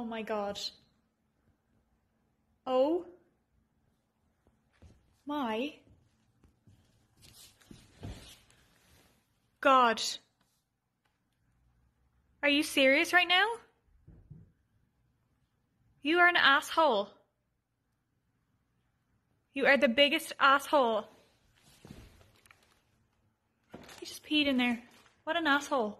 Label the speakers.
Speaker 1: Oh my god. Oh.
Speaker 2: My.
Speaker 3: God. Are you serious right now? You are an asshole. You are the biggest asshole.
Speaker 4: He just peed in there. What an asshole.